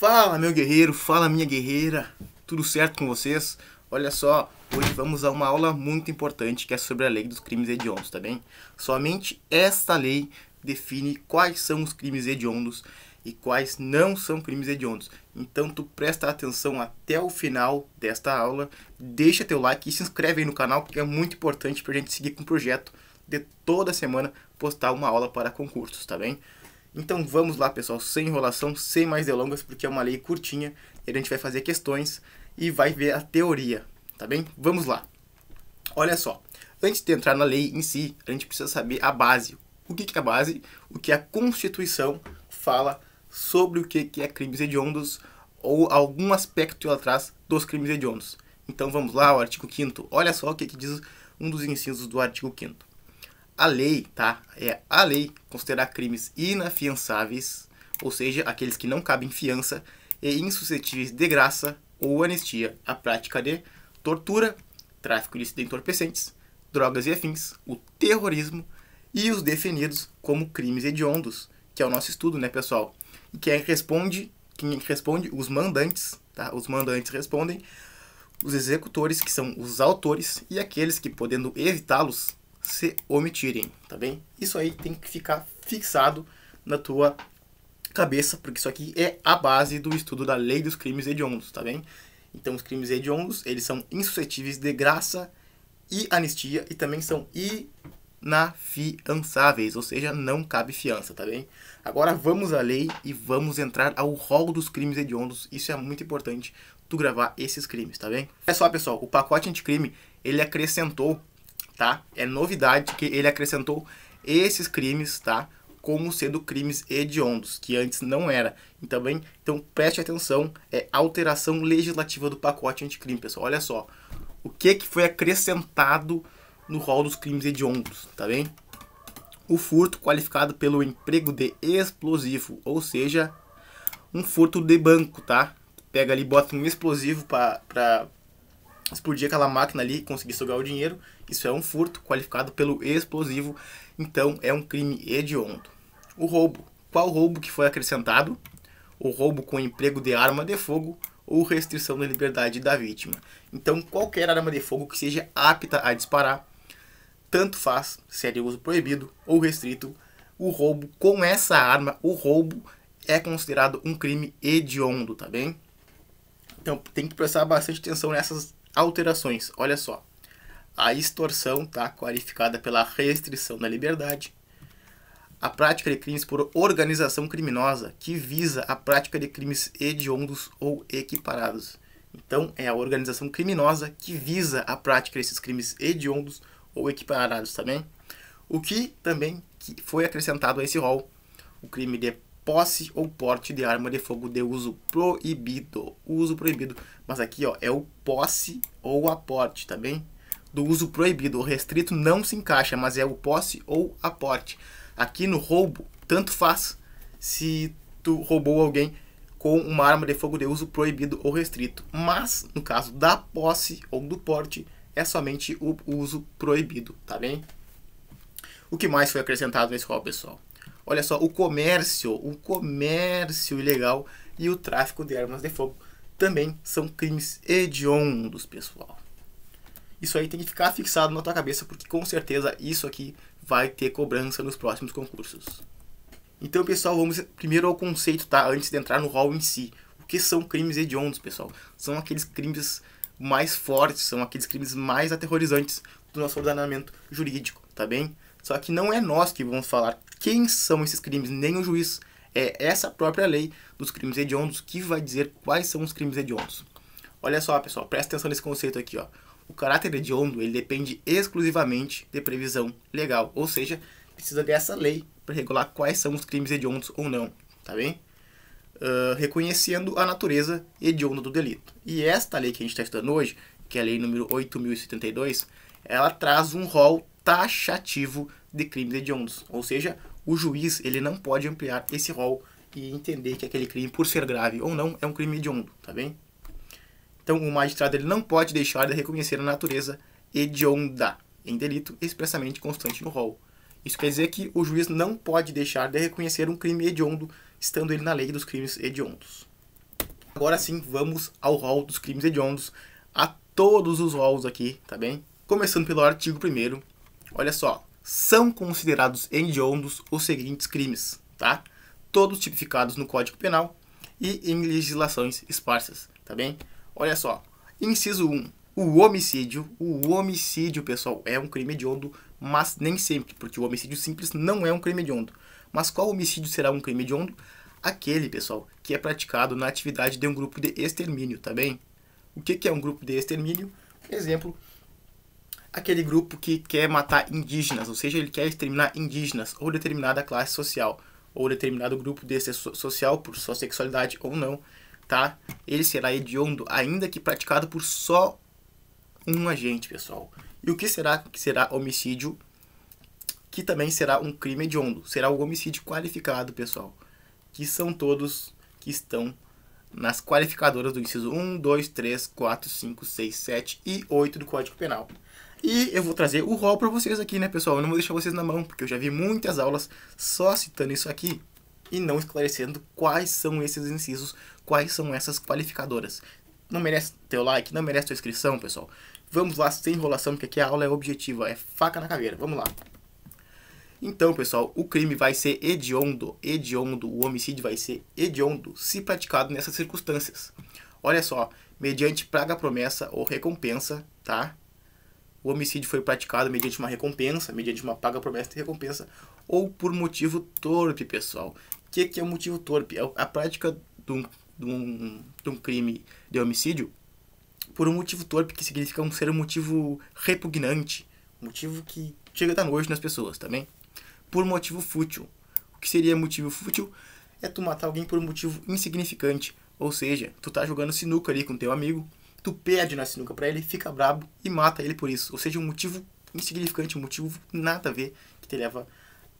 Fala meu guerreiro, fala minha guerreira, tudo certo com vocês? Olha só, hoje vamos a uma aula muito importante que é sobre a lei dos crimes hediondos, tá bem? Somente esta lei define quais são os crimes hediondos e quais não são crimes hediondos. Então tu presta atenção até o final desta aula, deixa teu like e se inscreve aí no canal porque é muito importante para a gente seguir com o projeto de toda semana postar uma aula para concursos, tá bem? Então vamos lá, pessoal, sem enrolação, sem mais delongas, porque é uma lei curtinha e a gente vai fazer questões e vai ver a teoria, tá bem? Vamos lá. Olha só, antes de entrar na lei em si, a gente precisa saber a base. O que, é a base? O que a Constituição fala sobre o que, que é crimes hediondos ou algum aspecto atrás dos crimes hediondos. Então vamos lá, o artigo 5 Olha só o que, que diz um dos incisos do artigo 5 a lei, tá? É a lei considerar crimes inafiançáveis, ou seja, aqueles que não cabem fiança e insuscetíveis de graça ou anistia, a prática de tortura, tráfico ilícito de entorpecentes, drogas e afins, o terrorismo e os definidos como crimes hediondos, que é o nosso estudo, né, pessoal? E quem responde, quem responde, os mandantes, tá? Os mandantes respondem, os executores, que são os autores, e aqueles que, podendo evitá-los, se omitirem, tá bem? Isso aí tem que ficar fixado na tua cabeça, porque isso aqui é a base do estudo da lei dos crimes hediondos, tá bem? Então, os crimes hediondos, eles são insuscetíveis de graça e anistia e também são inafiançáveis, ou seja, não cabe fiança, tá bem? Agora vamos à lei e vamos entrar ao rol dos crimes hediondos. Isso é muito importante tu gravar esses crimes, tá bem? É só, pessoal, o pacote anticrime, ele acrescentou tá? É novidade que ele acrescentou esses crimes, tá? Como sendo crimes hediondos, que antes não era. E também, então preste atenção, é alteração legislativa do pacote anticrime, pessoal. Olha só, o que, que foi acrescentado no rol dos crimes hediondos, tá bem? O furto qualificado pelo emprego de explosivo, ou seja, um furto de banco, tá? Pega ali, bota um explosivo para explodir aquela máquina ali e conseguir sugar o dinheiro isso é um furto qualificado pelo explosivo, então é um crime hediondo. O roubo. Qual roubo que foi acrescentado? O roubo com emprego de arma de fogo ou restrição da liberdade da vítima. Então, qualquer arma de fogo que seja apta a disparar, tanto faz se é de uso proibido ou restrito, o roubo com essa arma, o roubo é considerado um crime hediondo, tá bem? Então, tem que prestar bastante atenção nessas alterações. Olha só a extorsão, tá? qualificada pela restrição da liberdade, a prática de crimes por organização criminosa, que visa a prática de crimes hediondos ou equiparados. Então, é a organização criminosa que visa a prática desses crimes hediondos ou equiparados também. O que também que foi acrescentado a esse rol, o crime de posse ou porte de arma de fogo de uso proibido. Uso proibido, mas aqui ó, é o posse ou aporte, tá bem? do uso proibido ou restrito não se encaixa, mas é o posse ou aporte. Aqui no roubo, tanto faz se tu roubou alguém com uma arma de fogo de uso proibido ou restrito, mas no caso da posse ou do porte é somente o uso proibido, tá bem? O que mais foi acrescentado nesse rol, pessoal? Olha só, o comércio, o comércio ilegal e o tráfico de armas de fogo também são crimes hediondos, pessoal. Isso aí tem que ficar fixado na tua cabeça, porque com certeza isso aqui vai ter cobrança nos próximos concursos. Então, pessoal, vamos primeiro ao conceito, tá? Antes de entrar no rol em si. O que são crimes hediondos, pessoal? São aqueles crimes mais fortes, são aqueles crimes mais aterrorizantes do nosso ordenamento jurídico, tá bem? Só que não é nós que vamos falar quem são esses crimes, nem o juiz. É essa própria lei dos crimes hediondos que vai dizer quais são os crimes hediondos. Olha só, pessoal, presta atenção nesse conceito aqui, ó. O caráter hediondo ele depende exclusivamente de previsão legal, ou seja, precisa dessa lei para regular quais são os crimes hediondos ou não, tá bem? Uh, reconhecendo a natureza hedionda do delito. E esta lei que a gente está estudando hoje, que é a lei número 8.072, ela traz um rol taxativo de crimes hediondos, ou seja, o juiz ele não pode ampliar esse rol e entender que aquele crime, por ser grave ou não, é um crime hediondo, tá bem? Então, o magistrado ele não pode deixar de reconhecer a natureza hedionda em delito expressamente constante no rol. Isso quer dizer que o juiz não pode deixar de reconhecer um crime hediondo, estando ele na lei dos crimes hediondos. Agora sim, vamos ao rol dos crimes hediondos, a todos os rolos aqui, tá bem? Começando pelo artigo 1 olha só, são considerados hediondos os seguintes crimes, tá? Todos tipificados no Código Penal e em legislações esparsas, tá bem? Olha só. Inciso 1. O homicídio. O homicídio, pessoal, é um crime hediondo, mas nem sempre, porque o homicídio simples não é um crime hediondo. Mas qual homicídio será um crime hediondo? Aquele, pessoal, que é praticado na atividade de um grupo de extermínio, tá bem? O que, é um grupo de extermínio? Exemplo, aquele grupo que quer matar indígenas, ou seja, ele quer exterminar indígenas ou determinada classe social, ou determinado grupo de social por sua sexualidade ou não tá? Ele será hediondo, ainda que praticado por só um agente, pessoal. E o que será que será homicídio? Que também será um crime hediondo. Será o homicídio qualificado, pessoal. Que são todos que estão nas qualificadoras do inciso 1, 2, 3, 4, 5, 6, 7 e 8 do Código Penal. E eu vou trazer o rol para vocês aqui, né, pessoal? Eu não vou deixar vocês na mão, porque eu já vi muitas aulas só citando isso aqui e não esclarecendo quais são esses incisos, quais são essas qualificadoras. Não merece teu like, não merece tua inscrição, pessoal. Vamos lá, sem enrolação, porque aqui a aula é objetiva, é faca na caveira. Vamos lá. Então, pessoal, o crime vai ser hediondo, hediondo, o homicídio vai ser hediondo se praticado nessas circunstâncias. Olha só, mediante praga promessa ou recompensa, tá? O homicídio foi praticado mediante uma recompensa, mediante uma paga promessa e recompensa, ou por motivo torpe, pessoal que, que é o um motivo torpe? É a prática de um, de, um, de um crime de homicídio por um motivo torpe, que significa um ser um motivo repugnante, um motivo que chega da noite nas pessoas também. Tá por motivo fútil. O que seria motivo fútil? É tu matar alguém por um motivo insignificante. Ou seja, tu tá jogando sinuca ali com teu amigo, tu perde na sinuca pra ele, fica brabo e mata ele por isso. Ou seja, um motivo insignificante, um motivo nada a ver que te leva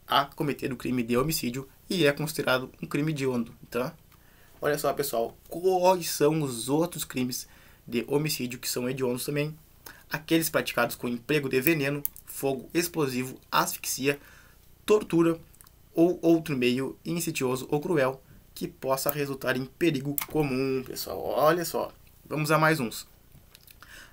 a cometer o crime de homicídio e é considerado um crime hediondo, Então, tá? Olha só, pessoal, quais são os outros crimes de homicídio que são hediondos também? Aqueles praticados com emprego de veneno, fogo explosivo, asfixia, tortura ou outro meio insidioso ou cruel que possa resultar em perigo comum, pessoal. Olha só, vamos a mais uns.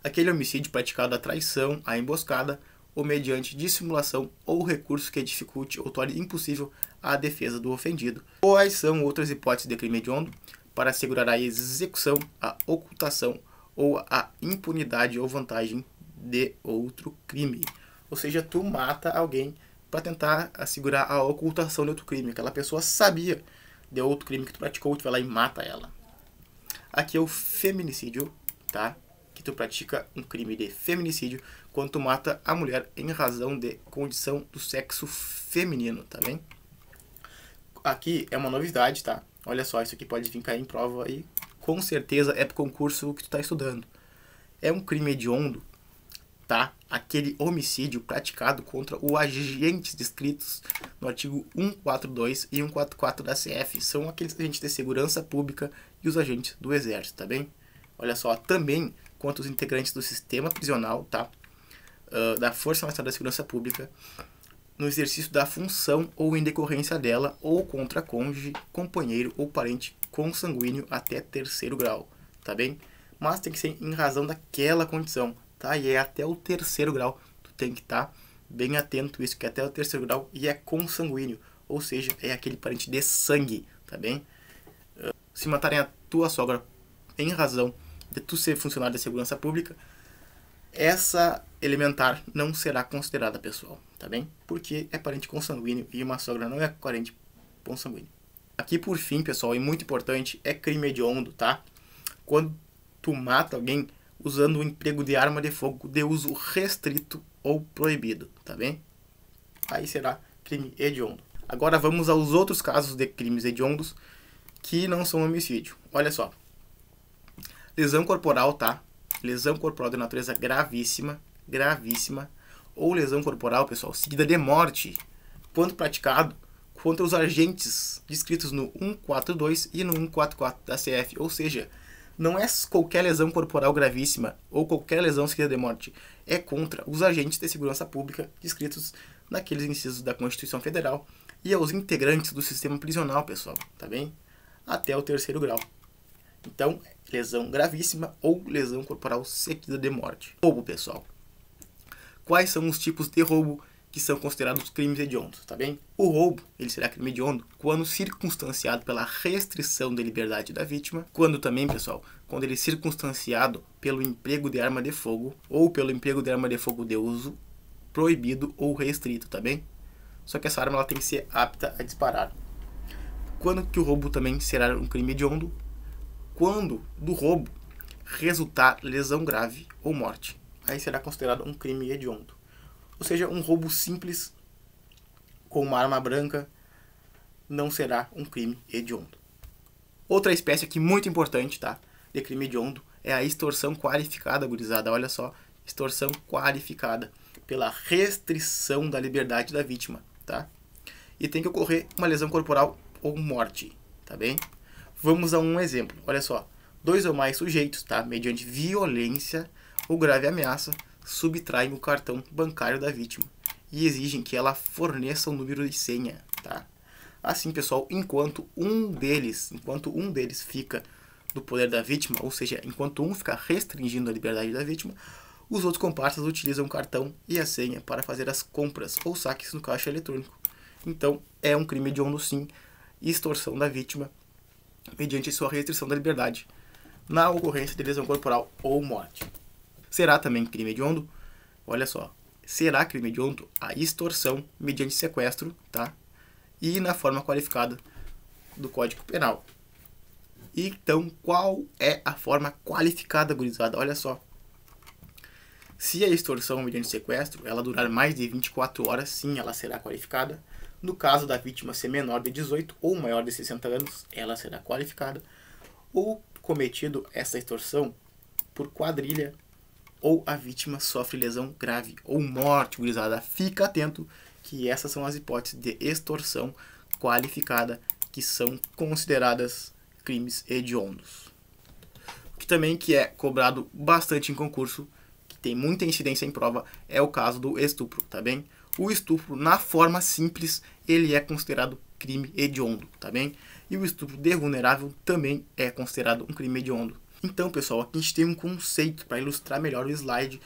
Aquele homicídio praticado à traição, à emboscada, ou mediante dissimulação ou recurso que dificulte ou torne impossível à defesa do ofendido. Quais são outras hipóteses de crime hediondo para assegurar a execução, a ocultação ou a impunidade ou vantagem de outro crime? Ou seja, tu mata alguém para tentar assegurar a ocultação de outro crime. Aquela pessoa sabia de outro crime que tu praticou, tu vai lá e mata ela. Aqui é o feminicídio, tá? Que tu pratica um crime de feminicídio quando tu mata a mulher em razão de condição do sexo feminino, tá bem? aqui é uma novidade, tá? Olha só, isso aqui pode vir cair em prova aí. com certeza é pro concurso que tu tá estudando. É um crime hediondo, tá? Aquele homicídio praticado contra o agentes descritos no artigo 142 e 144 da CF. São aqueles agentes de segurança pública e os agentes do exército, tá bem? Olha só, também contra os integrantes do sistema prisional, tá? Uh, da Força Nacional da Segurança Pública, no exercício da função ou em decorrência dela, ou contra cônjuge, companheiro ou parente consanguíneo até terceiro grau, tá bem? Mas tem que ser em razão daquela condição, tá? E é até o terceiro grau, tu tem que estar tá bem atento isso, que é até o terceiro grau e é consanguíneo, ou seja, é aquele parente de sangue, tá bem? Ah, se matarem a tua sogra em razão de tu ser funcionário da segurança pública, essa elementar não será considerada pessoal, tá bem? Porque é parente consanguíneo e uma sogra não é parente consanguíneo. Aqui por fim, pessoal, e muito importante, é crime hediondo, tá? Quando tu mata alguém usando o emprego de arma de fogo de uso restrito ou proibido, tá bem? Aí será crime hediondo. Agora vamos aos outros casos de crimes hediondos que não são homicídio. Olha só. Lesão corporal, tá? Lesão corporal de natureza gravíssima, gravíssima ou lesão corporal, pessoal, seguida de morte, quanto praticado contra os agentes descritos no 142 e no 144 da CF, ou seja, não é qualquer lesão corporal gravíssima ou qualquer lesão seguida de morte, é contra os agentes de segurança pública descritos naqueles incisos da Constituição Federal e aos integrantes do sistema prisional, pessoal, tá bem? Até o terceiro grau. Então, lesão gravíssima ou lesão corporal seguida de morte. Roubo, pessoal quais são os tipos de roubo que são considerados crimes hediondos, tá bem? O roubo, ele será crime hediondo quando circunstanciado pela restrição de liberdade da vítima, quando também, pessoal, quando ele é circunstanciado pelo emprego de arma de fogo ou pelo emprego de arma de fogo de uso proibido ou restrito, tá bem? Só que essa arma ela tem que ser apta a disparar. Quando que o roubo também será um crime hediondo? Quando do roubo resultar lesão grave ou morte aí será considerado um crime hediondo. Ou seja, um roubo simples com uma arma branca não será um crime hediondo. Outra espécie aqui muito importante, tá? De crime hediondo é a extorsão qualificada, gurizada. Olha só, extorsão qualificada pela restrição da liberdade da vítima, tá? E tem que ocorrer uma lesão corporal ou morte, tá bem? Vamos a um exemplo. Olha só, dois ou mais sujeitos, tá? Mediante violência ou grave ameaça, subtraem o cartão bancário da vítima e exigem que ela forneça o um número de senha, tá? Assim, pessoal, enquanto um deles, enquanto um deles fica do poder da vítima, ou seja, enquanto um fica restringindo a liberdade da vítima, os outros comparsas utilizam o cartão e a senha para fazer as compras ou saques no caixa eletrônico. Então, é um crime de hediondo sim, extorsão da vítima mediante sua restrição da liberdade, na ocorrência de lesão corporal ou morte será também crime hediondo. Olha só, será crime hediondo a extorsão mediante sequestro, tá? E na forma qualificada do Código Penal. Então, qual é a forma qualificada, gurizada? Olha só. Se a extorsão mediante sequestro ela durar mais de 24 horas, sim, ela será qualificada. No caso da vítima ser menor de 18 ou maior de 60 anos, ela será qualificada. Ou cometido essa extorsão por quadrilha, ou a vítima sofre lesão grave ou morte, gurizada. Fica atento que essas são as hipóteses de extorsão qualificada que são consideradas crimes hediondos. O que também que é cobrado bastante em concurso, que tem muita incidência em prova, é o caso do estupro, tá bem? O estupro, na forma simples, ele é considerado crime hediondo, tá bem? E o estupro de vulnerável também é considerado um crime hediondo. Então, pessoal, aqui a gente tem um conceito para ilustrar melhor o slide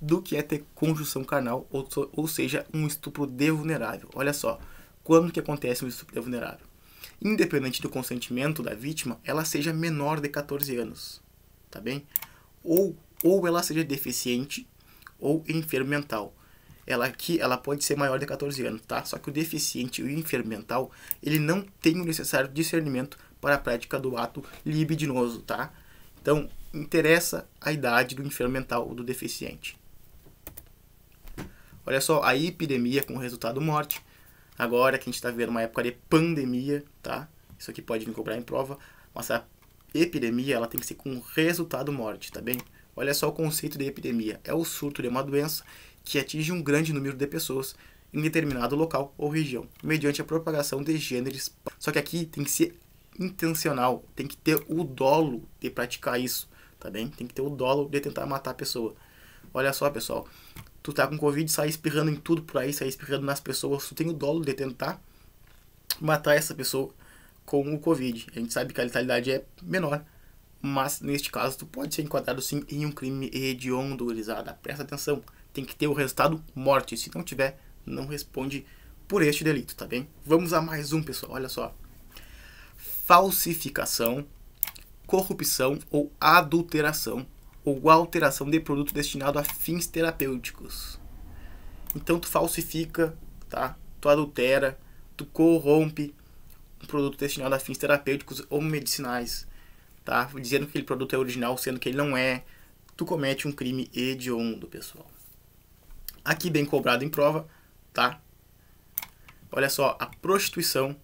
do que é ter conjunção carnal, ou, ou seja, um estupro devulnerável. Olha só, quando que acontece um estupro devulnerável? Independente do consentimento da vítima, ela seja menor de 14 anos, tá bem? Ou, ou ela seja deficiente ou enfermo mental. Ela aqui, ela pode ser maior de 14 anos, tá? Só que o deficiente e o enfermo mental, ele não tem o necessário discernimento para a prática do ato libidinoso, tá? Então, interessa a idade do enfermo mental ou do deficiente. Olha só, a epidemia com resultado morte. Agora que a gente está vivendo uma época de pandemia, tá? Isso aqui pode vir cobrar em prova. Mas a epidemia, ela tem que ser com resultado morte, tá bem? Olha só o conceito de epidemia. É o surto de uma doença que atinge um grande número de pessoas em determinado local ou região, mediante a propagação de gêneros. Só que aqui tem que ser intencional, tem que ter o dolo de praticar isso, tá bem? Tem que ter o dolo de tentar matar a pessoa. Olha só, pessoal, tu tá com Covid, sai espirrando em tudo por aí, sai espirrando nas pessoas, tu tem o dolo de tentar matar essa pessoa com o Covid. A gente sabe que a letalidade é menor, mas neste caso tu pode ser enquadrado sim em um crime hediondo, gurizada. Presta atenção, tem que ter o resultado morte, se não tiver, não responde por este delito, tá bem? Vamos a mais um, pessoal, olha só falsificação, corrupção ou adulteração ou alteração de produto destinado a fins terapêuticos. Então tu falsifica, tá? Tu adultera, tu corrompe um produto destinado a fins terapêuticos ou medicinais, tá? Dizendo que aquele produto é original, sendo que ele não é. Tu comete um crime hediondo, pessoal. Aqui bem cobrado em prova, tá? Olha só, a prostituição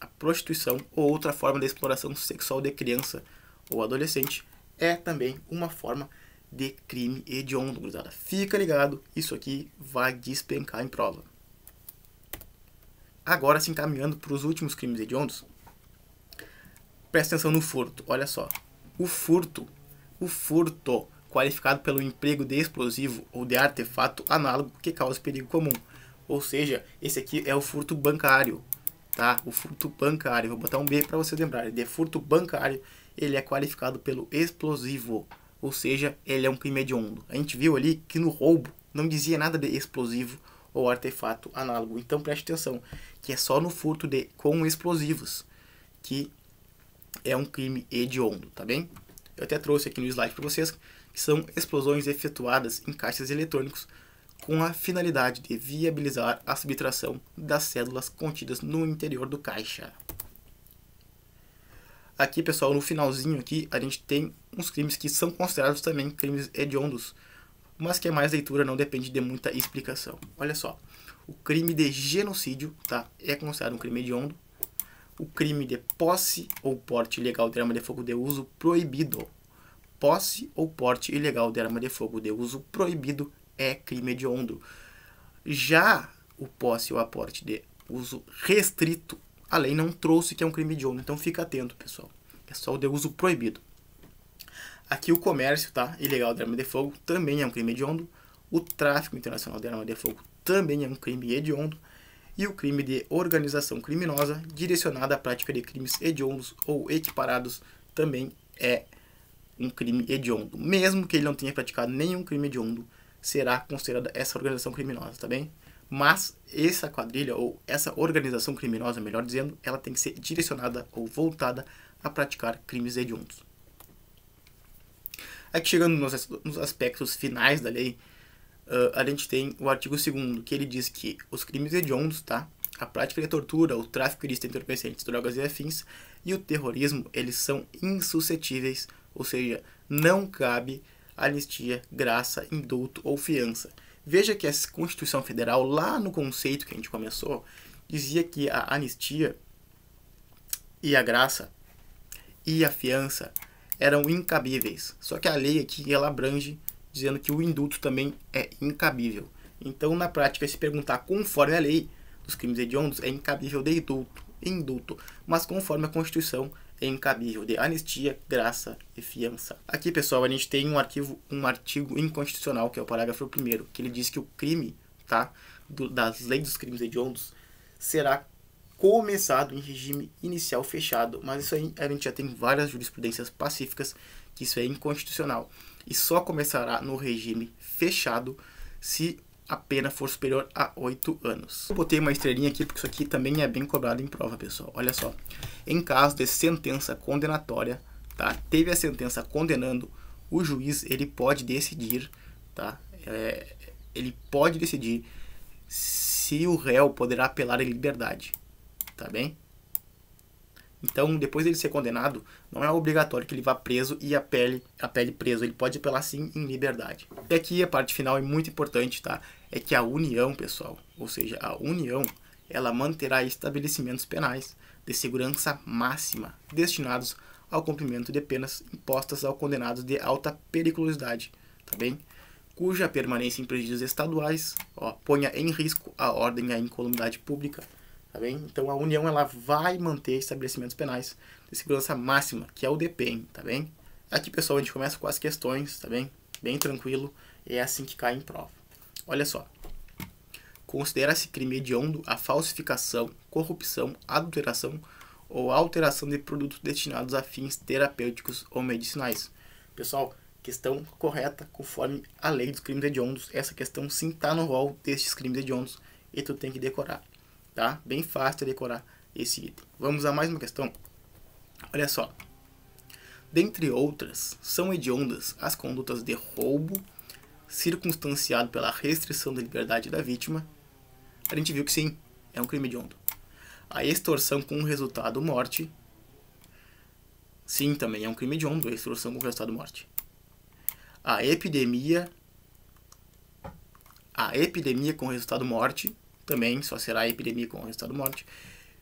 a prostituição ou outra forma de exploração sexual de criança ou adolescente é também uma forma de crime hediondo, gurizada. Fica ligado, isso aqui vai despencar em prova. Agora se encaminhando para os últimos crimes hediondos, presta atenção no furto, olha só. O furto, o furto qualificado pelo emprego de explosivo ou de artefato análogo que causa perigo comum. Ou seja, esse aqui é o furto bancário, tá? O furto bancário, vou botar um B para você lembrar, de é furto bancário, ele é qualificado pelo explosivo, ou seja, ele é um crime hediondo. A gente viu ali que no roubo não dizia nada de explosivo ou artefato análogo. Então preste atenção, que é só no furto de com explosivos que é um crime hediondo, tá bem? Eu até trouxe aqui no slide para vocês que são explosões efetuadas em caixas eletrônicos com a finalidade de viabilizar a subtração das cédulas contidas no interior do caixa. Aqui, pessoal, no finalzinho aqui, a gente tem uns crimes que são considerados também crimes hediondos, mas que é mais leitura, não depende de muita explicação. Olha só, o crime de genocídio tá, é considerado um crime hediondo, o crime de posse ou porte ilegal de arma de fogo de uso proibido. Posse ou porte ilegal de arma de fogo de uso proibido é crime hediondo. Já o posse ou aporte de uso restrito, a lei não trouxe que é um crime hediondo, então fica atento, pessoal. É só o de uso proibido. Aqui o comércio, tá? Ilegal de arma de fogo também é um crime hediondo. O tráfico internacional de arma de fogo também é um crime hediondo. E o crime de organização criminosa direcionada à prática de crimes hediondos ou equiparados também é um crime hediondo, mesmo que ele não tenha praticado nenhum crime hediondo será considerada essa organização criminosa, tá bem? Mas essa quadrilha, ou essa organização criminosa, melhor dizendo, ela tem que ser direcionada ou voltada a praticar crimes hediondos. Aqui chegando nos, nos aspectos finais da lei, uh, a gente tem o artigo 2 que ele diz que os crimes hediondos, tá? A prática de tortura, o tráfico ilícito de entorpecentes, drogas e afins, e o terrorismo, eles são insuscetíveis, ou seja, não cabe anistia, graça, indulto ou fiança. Veja que a Constituição Federal, lá no conceito que a gente começou, dizia que a anistia e a graça e a fiança eram incabíveis. Só que a lei aqui ela abrange dizendo que o indulto também é incabível. Então, na prática, se perguntar conforme a lei dos crimes hediondos, é incabível de indulto, indulto, mas conforme a Constituição, encabível de anistia, graça e fiança. Aqui, pessoal, a gente tem um, arquivo, um artigo inconstitucional, que é o parágrafo 1 que ele diz que o crime, tá, do, das leis dos crimes hediondos, será começado em regime inicial fechado, mas isso aí a gente já tem várias jurisprudências pacíficas que isso é inconstitucional e só começará no regime fechado se a pena for superior a 8 anos. Eu botei uma estrelinha aqui porque isso aqui também é bem cobrado em prova, pessoal. Olha só. Em caso de sentença condenatória, tá? Teve a sentença condenando, o juiz ele pode decidir, tá? É, ele pode decidir se o réu poderá apelar em liberdade, tá bem? Então, depois dele ser condenado, não é obrigatório que ele vá preso e apele, apele preso. Ele pode apelar sim em liberdade. E aqui a parte final é muito importante, tá? É que a união, pessoal, ou seja, a união, ela manterá estabelecimentos penais de segurança máxima destinados ao cumprimento de penas impostas ao condenado de alta periculosidade, tá bem? Cuja permanência em presídios estaduais ó, ponha em risco a ordem e a incolumidade pública Tá bem? Então a União ela vai manter estabelecimentos penais de segurança máxima, que é o DPEM, tá bem? Aqui, pessoal, a gente começa com as questões, tá bem? Bem tranquilo, é assim que cai em prova. Olha só. Considera-se crime hediondo a falsificação, corrupção, adulteração ou alteração de produtos destinados a fins terapêuticos ou medicinais. Pessoal, questão correta conforme a lei dos crimes hediondos. Essa questão sim está no rol destes crimes hediondos e tu tem que decorar tá? Bem fácil de decorar esse item. Vamos a mais uma questão. Olha só. Dentre outras, são hediondas as condutas de roubo circunstanciado pela restrição da liberdade da vítima. A gente viu que sim, é um crime hediondo. A extorsão com resultado morte. Sim, também é um crime hediondo, a extorsão com resultado morte. A epidemia a epidemia com resultado morte também só será epidemia com resultado morte,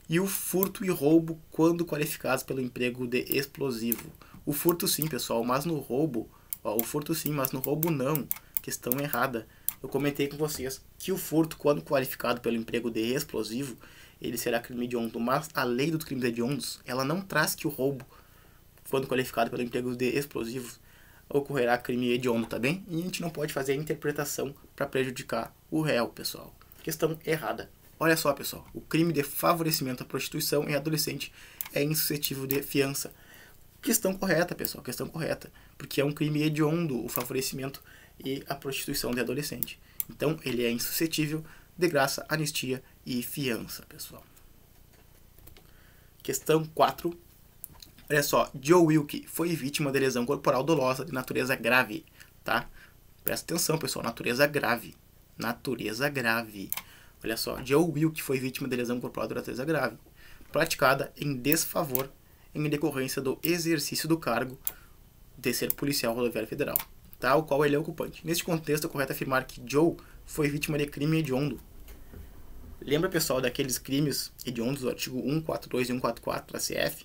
e o furto e roubo quando qualificados pelo emprego de explosivo. O furto sim, pessoal, mas no roubo, ó, o furto sim, mas no roubo não. Questão errada. Eu comentei com vocês que o furto, quando qualificado pelo emprego de explosivo, ele será crime hediondo, mas a lei dos crimes hediondos, ela não traz que o roubo, quando qualificado pelo emprego de explosivos, ocorrerá crime hediondo, tá bem? E a gente não pode fazer a interpretação para prejudicar o réu, pessoal questão errada. Olha só, pessoal, o crime de favorecimento à prostituição em adolescente é insuscetível de fiança. Questão correta, pessoal, questão correta, porque é um crime hediondo o favorecimento e a prostituição de adolescente. Então, ele é insuscetível de graça, anistia e fiança, pessoal. Questão 4. Olha só, Joe Wilkie foi vítima de lesão corporal dolosa de natureza grave, tá? Presta atenção, pessoal, natureza grave natureza grave. Olha só, Joe Wilk foi vítima de lesão corporal de natureza grave, praticada em desfavor em decorrência do exercício do cargo de ser policial rodoviário federal, tal qual ele é ocupante. Neste contexto, é correto afirmar que Joe foi vítima de crime hediondo. Lembra, pessoal, daqueles crimes hediondos do artigo 142 e 144 da CF,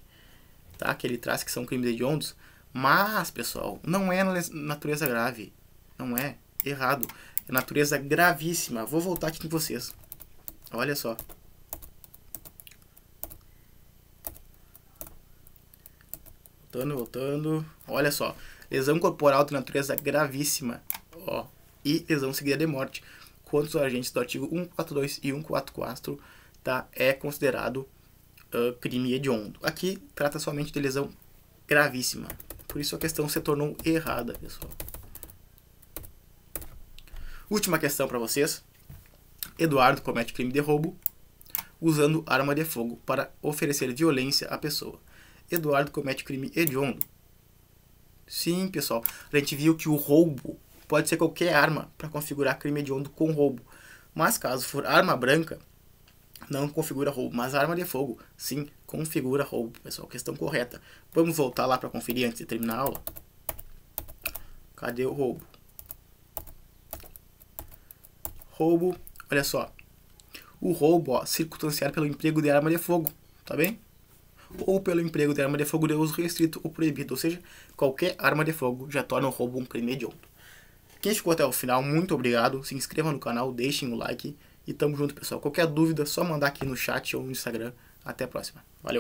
tá? que ele traz que são crimes hediondos? Mas, pessoal, não é natureza grave. Não é. Errado. É natureza gravíssima. Vou voltar aqui com vocês. Olha só. Voltando, voltando. Olha só. Lesão corporal de natureza gravíssima. Ó. E lesão seguida de morte. Quantos agentes do artigo 142 e 144 tá, é considerado uh, crime hediondo. Aqui trata somente de lesão gravíssima. Por isso a questão se tornou errada, pessoal. Última questão para vocês. Eduardo comete crime de roubo usando arma de fogo para oferecer violência à pessoa. Eduardo comete crime hediondo. Sim, pessoal, a gente viu que o roubo pode ser qualquer arma para configurar crime hediondo com roubo. Mas caso for arma branca, não configura roubo, mas arma de fogo, sim, configura roubo, pessoal. Questão correta. Vamos voltar lá para conferir antes de terminar a aula. Cadê o roubo? roubo, olha só. O roubo, ó, circunstanciado pelo emprego de arma de fogo, tá bem? Ou pelo emprego de arma de fogo de uso restrito ou proibido, ou seja, qualquer arma de fogo já torna o roubo um crime hediondo. Quem ficou até o final, muito obrigado. Se inscreva no canal, deixem o like e tamo junto, pessoal. Qualquer dúvida, só mandar aqui no chat ou no Instagram. Até a próxima. Valeu!